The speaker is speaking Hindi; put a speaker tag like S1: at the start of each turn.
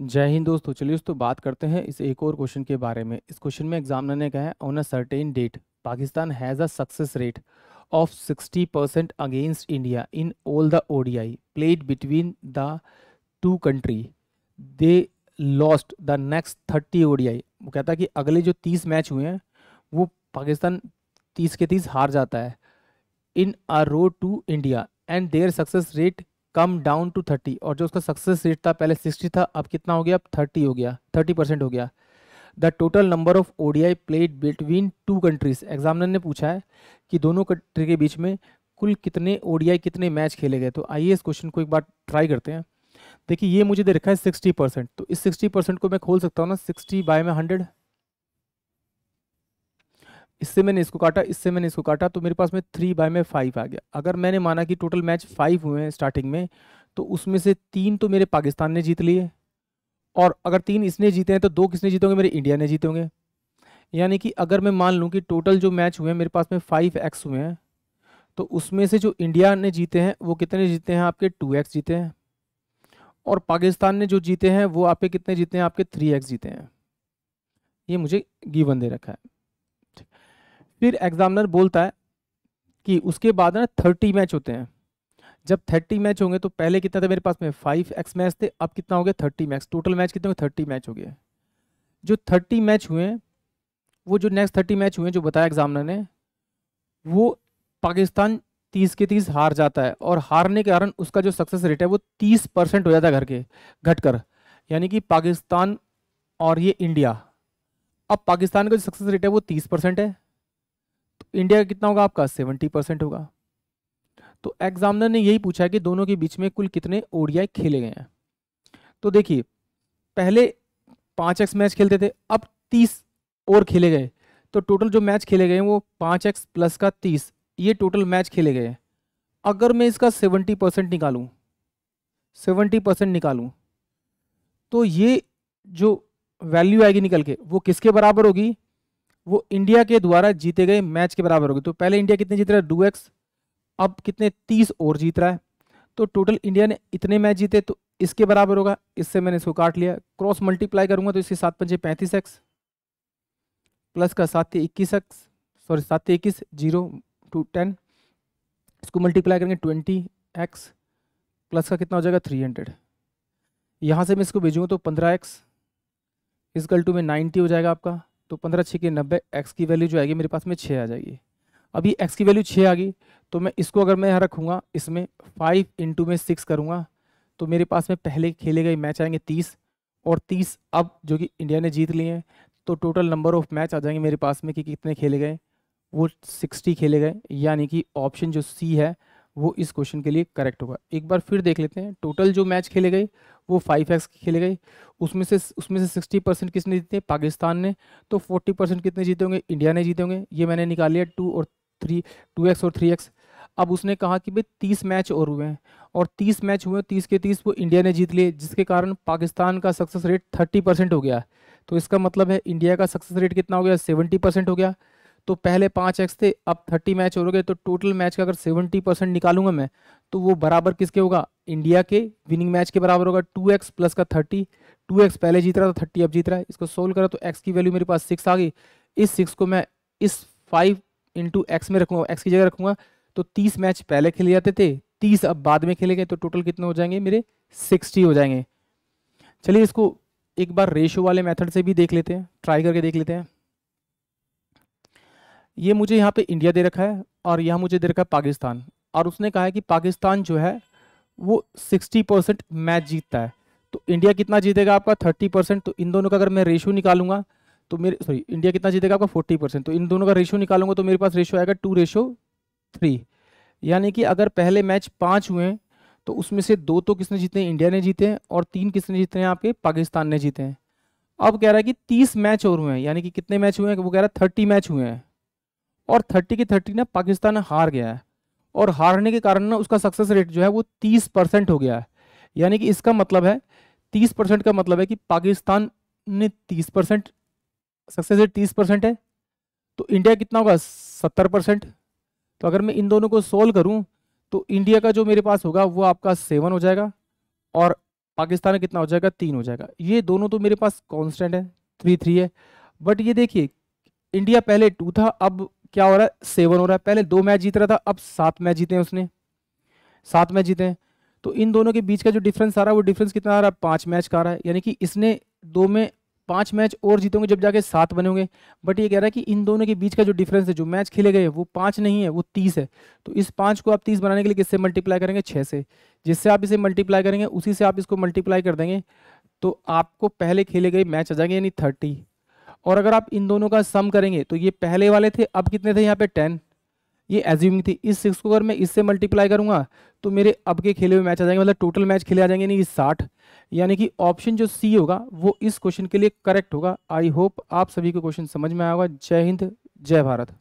S1: जय हिंद दोस्तों चलिए दोस्तों बात करते हैं इस एक और क्वेश्चन के बारे में इस क्वेश्चन में एग्जामिनर ने कहा है on a certain date Pakistan has a success rate of 60 percent against India in all the ODI played between the two country they lost the next thirty ODI वो कहता है कि अगले जो तीस मैच हुए हैं वो पाकिस्तान तीस के तीस हार जाता है in a road to India and their success rate come down to thirty और जो उसका सक्सेस रेट था पहले सिक्सटी था अब कितना हो गया अब थर्टी हो गया थर्टी परसेंट हो गया the total number of ODI played between two countries examiner ने पूछा है कि दोनों कंट्री के बीच में कुल कितने ओडीआई कितने मैच खेले गए तो आइए इस क्वेश्चन को एक बार ट्राई करते हैं देखिए ये मुझे दे रखा है सिक्सटी परसेंट तो इस सिक्सटी परसेंट को मैं खोल सकता हूँ ना सिक्सटी बाय में हंड्रेड इससे मैंने इसको काटा इससे मैंने इसको काटा तो मेरे पास में थ्री बाय में फाइव आ गया अगर मैंने माना कि टोटल मैच फाइव हुए हैं स्टार्टिंग में तो उसमें से तीन तो मेरे पाकिस्तान ने जीत लिए और अगर तीन इसने जीते हैं तो दो किसने जीते होंगे मेरे इंडिया ने जीते होंगे यानी कि अगर मैं मान लूँ कि टोटल जो मैच हुए हैं मेरे पास में फाइव एक्स हुए हैं तो उसमें से जो इंडिया ने जीते हैं वो कितने जीते हैं आपके टू एक्स जीते हैं और पाकिस्तान ने जो जीते हैं वो आपके कितने जीते हैं आपके थ्री एक्स जीते हैं ये मुझे गिवन दे रखा है फिर एग्जामिनर बोलता है कि उसके बाद ना थर्टी मैच होते हैं जब थर्टी मैच होंगे तो पहले कितना था मेरे पास में फाइव एक्स मैच थे अब कितना हो गया थर्टी मैच टोटल मैच कितने थर्टी मैच हो गए जो थर्टी मैच हुए वो जो नेक्स्ट थर्टी मैच हुए जो बताया एग्जामिनर ने वो पाकिस्तान तीस के तीस हार जाता है और हारने के कारण उसका जो सक्सेस रेट है वो तीस परसेंट हो जाता है घर के घटकर यानी कि पाकिस्तान और ये इंडिया अब पाकिस्तान का जो सक्सेस रेट है वो तीस परसेंट है इंडिया कितना होगा आपका सेवेंटी परसेंट होगा तो एग्जामिनर ने यही पूछा कि दोनों के बीच में कुल कितने ओडीआई खेले गए हैं तो देखिए पहले पाँच एक्स मैच खेलते थे अब तीस और खेले गए तो टोटल जो मैच खेले गए वो पाँच एक्स प्लस का तीस ये टोटल मैच खेले गए अगर मैं इसका सेवेंटी परसेंट निकालूँ सेवेंटी परसेंट निकालूँ तो ये जो वैल्यू आएगी निकल के वो किसके बराबर होगी वो इंडिया के द्वारा जीते गए मैच के बराबर होगी तो पहले इंडिया कितने जीत रहा है डू एक्स अब कितने तीस और जीत रहा है तो टोटल इंडिया ने इतने मैच जीते तो इसके बराबर होगा इससे मैंने इसको काट लिया क्रॉस मल्टीप्लाई करूंगा तो इसके सात पंजे पैंतीस एक्स प्लस का सात इक्कीस एक्स सॉरी सात इक्कीस जीरो टू टेन इसको मल्टीप्लाई करेंगे ट्वेंटी एक्स प्लस का कितना हो जाएगा थ्री हंड्रेड यहाँ से मैं इसको भेजूँगा तो पंद्रह एक्स इस टू में नाइन्टी हो जाएगा आपका तो पंद्रह छः के नब्बे एक्स की वैल्यू जो आएगी मेरे पास में छः आ जाएगी अभी एक्स की वैल्यू छः आ गई तो मैं इसको अगर मैं यहाँ रखूँगा इसमें फाइव इंटू में सिक्स करूँगा तो मेरे पास में पहले खेले गए मैच आएंगे तीस और तीस अब जो कि इंडिया ने जीत लिए हैं तो टोटल नंबर ऑफ मैच आ जाएंगे मेरे पास में कि कितने खेले गए वो सिक्सटी खेले गए यानी कि ऑप्शन जो सी है वो इस क्वेश्चन के लिए करेक्ट होगा एक बार फिर देख लेते हैं टोटल जो मैच खेले गए वो फाइव एक्स खेले गए उसमें से उसमें से सिक्सटी परसेंट किसने जीते पाकिस्तान ने तो फोर्टी परसेंट कितने जीते होंगे इंडिया ने जीते होंगे ये मैंने निकाल लिया टू और थ्री टू एक्स और थ्री एक्स अब उसने कहा कि भाई तीस मैच और हुए हैं और तीस मैच हुए तीस के तीस वो इंडिया ने जीत लिए जिसके कारण पाकिस्तान का सक्सेस रेट थर्टी परसेंट हो गया तो इसका मतलब है इंडिया का सक्सेस रेट कितना हो गया सेवेंटी परसेंट हो गया तो पहले पाँच एक्स थे अब थर्टी मैच हो गए तो टोटल मैच का अगर सेवेंटी परसेंट निकालूंगा मैं तो वो बराबर किसके होगा इंडिया के विनिंग मैच के बराबर होगा टू एक्स प्लस का थर्टी टू एक्स पहले जीत रहा था थर्टी अब जीत रहा है इसको सोल्व करा तो एक्स की वैल्यू मेरे पास सिक्स आ गई इस सिक्स को मैं इस फाइव इंटू एक्स में रखूँगा एक्स की जगह रखूँगा तो तीस मैच पहले खेले जाते थे तीस अब बाद में खेले गए तो टोटल कितने हो जाएंगे मेरे सिक्सटी हो जाएंगे चलिए इसको एक बार रेशो वाले मेथड से भी देख लेते हैं ट्राई करके देख लेते हैं ये मुझे यहाँ पे इंडिया दे रखा है और यहाँ मुझे दे रखा है पाकिस्तान और उसने कहा है कि पाकिस्तान जो है वो सिक्सटी परसेंट मैच जीतता है तो इंडिया कितना जीतेगा आपका थर्टी परसेंट तो इन दोनों का अगर मैं रेशो निकालूंगा तो मेरे सॉरी इंडिया कितना जीतेगा आपका फोर्टी परसेंट तो इन दोनों का रेशो निकालूंगा तो मेरे पास रेशो आएगा टू रेशो थ्री यानी कि अगर पहले मैच पाँच हुए तो उसमें से दो तो किसने जीते हैं इंडिया ने जीते और तीन किसने जीते हैं आपके पाकिस्तान ने जीते हैं अब कह रहा है कि तीस मैच और हुए हैं यानी कि कितने मैच हुए हैं वो कह रहा है थर्टी मैच हुए हैं और थर्टी के थर्टी ना पाकिस्तान हार गया है और हारने के कारण ना उसका सक्सेस रेट जो है वो तीस परसेंट हो गया है यानी कि इसका मतलब है तीस परसेंट का मतलब है कि पाकिस्तान ने तीस परसेंट सक्सेस रेट तीस परसेंट है तो इंडिया कितना होगा सत्तर परसेंट तो अगर मैं इन दोनों को सोल्व करूं तो इंडिया का जो मेरे पास होगा वो आपका सेवन हो जाएगा और पाकिस्तान का कितना हो जाएगा तीन हो जाएगा ये दोनों तो मेरे पास कॉन्स्टेंट है थ्री थ्री है बट ये देखिए इंडिया पहले टू था अब क्या हो रहा है सेवन हो रहा है पहले दो मैच जीत रहा था अब सात मैच जीते हैं उसने सात मैच जीते हैं तो इन दोनों के बीच का जो डिफरेंस आ रहा है वो डिफरेंस कितना आ रहा है पाँच मैच का आ रहा है यानी कि इसने दो में पाँच मैच और जीतेंगे जब जाके सात बने होंगे बट ये कह रहा है कि इन दोनों के बीच का जो डिफरेंस है जो मैच खेले गए वो पाँच नहीं है वो तीस है तो इस पाँच को आप तीस बनाने के लिए किससे मल्टीप्लाई करेंगे छः से जिससे आप इसे मल्टीप्लाई करेंगे उसी से आप इसको मल्टीप्लाई कर देंगे तो आपको पहले खेले गए मैच आ जाएंगे यानी थर्टी और अगर आप इन दोनों का सम करेंगे तो ये पहले वाले थे अब कितने थे यहाँ पे टेन ये एज्यूमिंग थी इस सिक्स को अगर मैं इससे मल्टीप्लाई करूंगा तो मेरे अब के खेले हुए मैच आ जाएंगे मतलब टोटल मैच खेले आ जाएंगे यानी कि साठ यानी कि ऑप्शन जो सी होगा वो इस क्वेश्चन के लिए करेक्ट होगा आई होप आप सभी को क्वेश्चन समझ में आएगा जय हिंद जय भारत